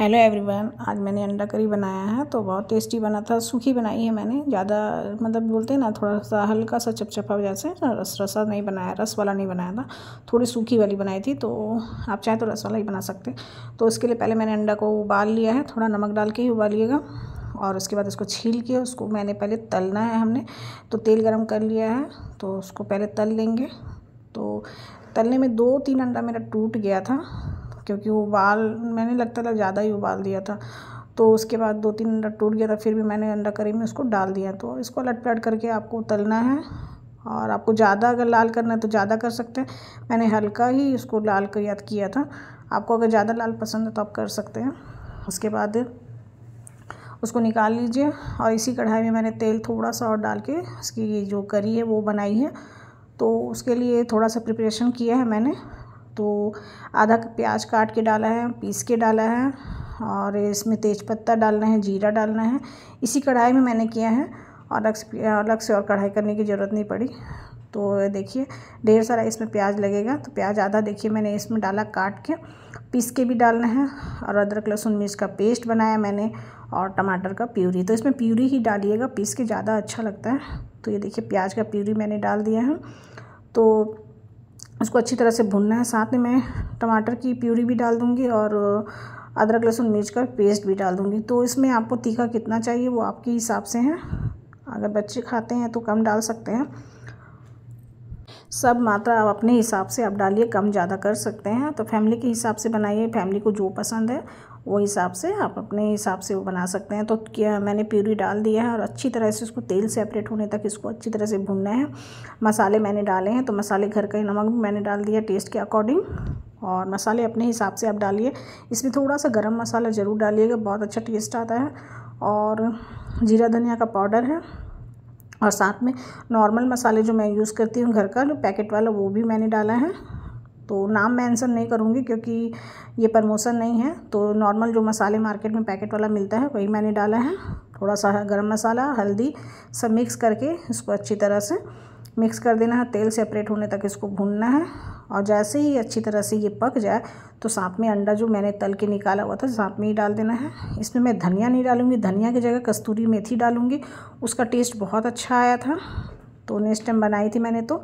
hello everyone आज मैंने अंडा करी बनाया है तो बहुत टेस्टी बना था सूखी बनाई है मैंने ज़्यादा मतलब बोलते हैं ना थोड़ा सा हल्का सा चपचपा वजह से तो रस रसा नहीं बनाया रस वाला नहीं बनाया था थोड़ी सूखी वाली बनाई थी तो आप चाहे तो रस वाला ही बना सकते तो इसके लिए पहले मैंने अंडा को उबाल लिया है थोड़ा नमक डाल के ही उबालिएगा और उसके बाद उसको छील के उसको मैंने पहले तलना है हमने तो तेल गर्म कर लिया है तो उसको पहले तल लेंगे तो तलने में दो तीन अंडा मेरा टूट गया था क्योंकि उबाल मैंने लगता था ज़्यादा ही उबाल दिया था तो उसके बाद दो तीन अंडा टूट गया था फिर भी मैंने अंडा करी में उसको डाल दिया तो इसको लट पलट करके आपको तलना है और आपको ज़्यादा अगर लाल करना है तो ज़्यादा कर सकते हैं मैंने हल्का ही इसको लाल याद किया था आपको अगर ज़्यादा लाल पसंद है तो आप कर सकते हैं उसके बाद उसको निकाल लीजिए और इसी कढ़ाई में मैंने तेल थोड़ा सा और डाल के इसकी जो करी है वो बनाई है तो उसके लिए थोड़ा सा प्रिपरेशन किया है मैंने तो आधा कप प्याज काट के डाला है पीस के डाला है और इसमें तेज़पत्ता डालना है जीरा डालना है इसी कढ़ाई में मैंने किया है और अलग से और कढ़ाई करने की ज़रूरत नहीं पड़ी तो देखिए ढेर सारा इसमें प्याज लगेगा तो प्याज आधा देखिए मैंने इसमें डाला काट के पीस के भी डालना है और अदरक लहसुन मिर्च का पेस्ट बनाया मैंने और टमाटर का प्यूरी तो इसमें प्यूरी ही डालिएगा पीस के ज़्यादा अच्छा लगता है तो ये देखिए प्याज का प्यूरी मैंने डाल दिया है तो इसको अच्छी तरह से भुनना है साथ में मैं टमाटर की प्यूरी भी डाल दूँगी और अदरक लहसुन मिर्च का पेस्ट भी डाल दूँगी तो इसमें आपको तीखा कितना चाहिए वो आपके हिसाब से है अगर बच्चे खाते हैं तो कम डाल सकते हैं सब मात्रा आप अपने हिसाब से आप डालिए कम ज़्यादा कर सकते हैं तो फैमिली के हिसाब से बनाइए फैमिली को जो पसंद है वो हिसाब से आप अपने हिसाब से वो बना सकते हैं तो क्या मैंने प्यूरी डाल दिया है और अच्छी तरह से इसको तेल सेपरेट होने तक इसको अच्छी तरह से भूनना है मसाले मैंने डाले हैं तो मसाले घर का ही नमक भी मैंने डाल दिया टेस्ट के अकॉर्डिंग और मसाले अपने हिसाब से आप डालिए इसमें थोड़ा सा गर्म मसाला ज़रूर डालिएगा बहुत अच्छा टेस्ट आता है और जीरा धनिया का पाउडर है और साथ में नॉर्मल मसाले जो मैं यूज़ करती हूँ घर का जो पैकेट वाला वो भी मैंने डाला है तो नाम मेंशन नहीं करूँगी क्योंकि ये प्रमोशन नहीं है तो नॉर्मल जो मसाले मार्केट में पैकेट वाला मिलता है वही मैंने डाला है थोड़ा सा गर्म मसाला हल्दी सब मिक्स करके इसको अच्छी तरह से मिक्स कर देना है तेल सेपरेट होने तक इसको भूनना है और जैसे ही अच्छी तरह से ये पक जाए तो सांप में अंडा जो मैंने तल के निकाला हुआ था सांप में ही डाल देना है इसमें मैं धनिया नहीं डालूँगी धनिया की जगह कस्तूरी मेथी डालूँगी उसका टेस्ट बहुत अच्छा आया था तो नेक्स्ट टाइम बनाई थी मैंने तो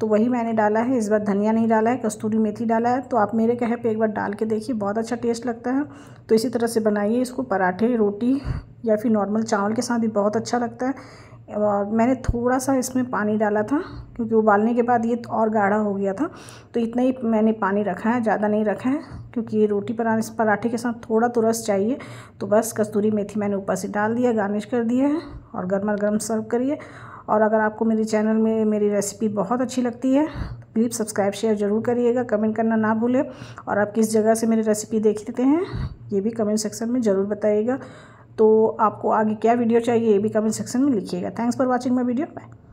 तो वही मैंने डाला है इस बार धनिया नहीं डाला है कस्तूरी मेथी डाला है तो आप मेरे कहे पे एक बार डाल के देखिए बहुत अच्छा टेस्ट लगता है तो इसी तरह से बनाइए इसको पराठे रोटी या फिर नॉर्मल चावल के साथ भी बहुत अच्छा लगता है और मैंने थोड़ा सा इसमें पानी डाला था क्योंकि उबालने के बाद ये तो और गाढ़ा हो गया था तो इतना ही मैंने पानी रखा है ज़्यादा नहीं रखा है क्योंकि ये रोटी पर इस पराठे के साथ थोड़ा तो रस चाहिए तो बस कस्तूरी मेथी मैंने ऊपर से डाल दिया गार्निश कर दिया है और गर्मा गर्म सर्व करिए और अगर आपको मेरे चैनल में मेरी रेसिपी बहुत अच्छी लगती है तो प्लीज़ सब्सक्राइब शेयर ज़रूर करिएगा कमेंट करना ना भूलें और आप किस जगह से मेरी रेसिपी देखते हैं ये भी कमेंट सेक्शन में ज़रूर बताइएगा तो आपको आगे क्या वीडियो चाहिए ये भी कमेंट सेक्शन में लिखिएगा thanks for watching my video bye